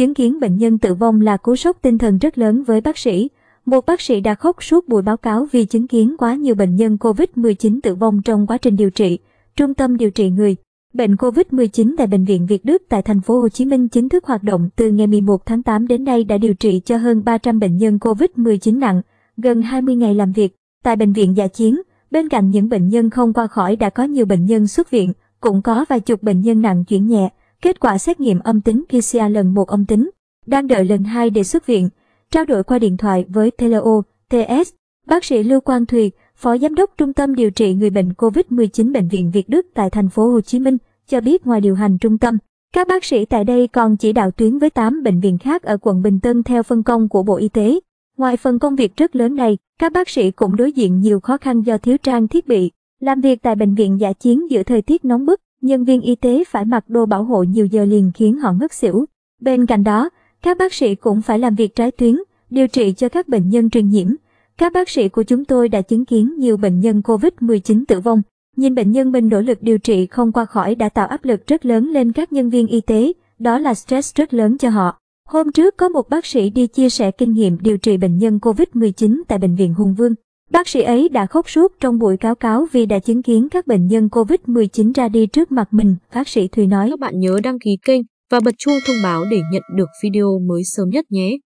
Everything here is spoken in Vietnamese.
Chứng kiến bệnh nhân tử vong là cú sốc tinh thần rất lớn với bác sĩ. Một bác sĩ đã khóc suốt buổi báo cáo vì chứng kiến quá nhiều bệnh nhân COVID-19 tử vong trong quá trình điều trị. Trung tâm điều trị người bệnh COVID-19 tại Bệnh viện Việt Đức tại thành phố Hồ Chí Minh chính thức hoạt động từ ngày 11 tháng 8 đến nay đã điều trị cho hơn 300 bệnh nhân COVID-19 nặng, gần 20 ngày làm việc. Tại bệnh viện giả chiến, bên cạnh những bệnh nhân không qua khỏi đã có nhiều bệnh nhân xuất viện, cũng có vài chục bệnh nhân nặng chuyển nhẹ. Kết quả xét nghiệm âm tính PCR lần 1 âm tính, đang đợi lần 2 để xuất viện. Trao đổi qua điện thoại với TLO, TS, bác sĩ Lưu Quang Thùy, Phó Giám đốc Trung tâm điều trị người bệnh COVID-19 Bệnh viện Việt Đức tại thành phố Hồ Chí Minh, cho biết ngoài điều hành trung tâm, các bác sĩ tại đây còn chỉ đạo tuyến với 8 bệnh viện khác ở quận Bình Tân theo phân công của Bộ Y tế. Ngoài phần công việc rất lớn này, các bác sĩ cũng đối diện nhiều khó khăn do thiếu trang thiết bị. Làm việc tại bệnh viện giả chiến giữa thời tiết nóng bức, nhân viên y tế phải mặc đồ bảo hộ nhiều giờ liền khiến họ ngất xỉu. Bên cạnh đó, các bác sĩ cũng phải làm việc trái tuyến, điều trị cho các bệnh nhân truyền nhiễm. Các bác sĩ của chúng tôi đã chứng kiến nhiều bệnh nhân COVID-19 tử vong. Nhìn bệnh nhân mình nỗ lực điều trị không qua khỏi đã tạo áp lực rất lớn lên các nhân viên y tế, đó là stress rất lớn cho họ. Hôm trước có một bác sĩ đi chia sẻ kinh nghiệm điều trị bệnh nhân COVID-19 tại Bệnh viện Hùng Vương. Bác sĩ ấy đã khóc suốt trong buổi cáo cáo vì đã chứng kiến các bệnh nhân COVID-19 ra đi trước mặt mình, bác sĩ Thùy nói. Các bạn nhớ đăng ký kênh và bật chuông thông báo để nhận được video mới sớm nhất nhé.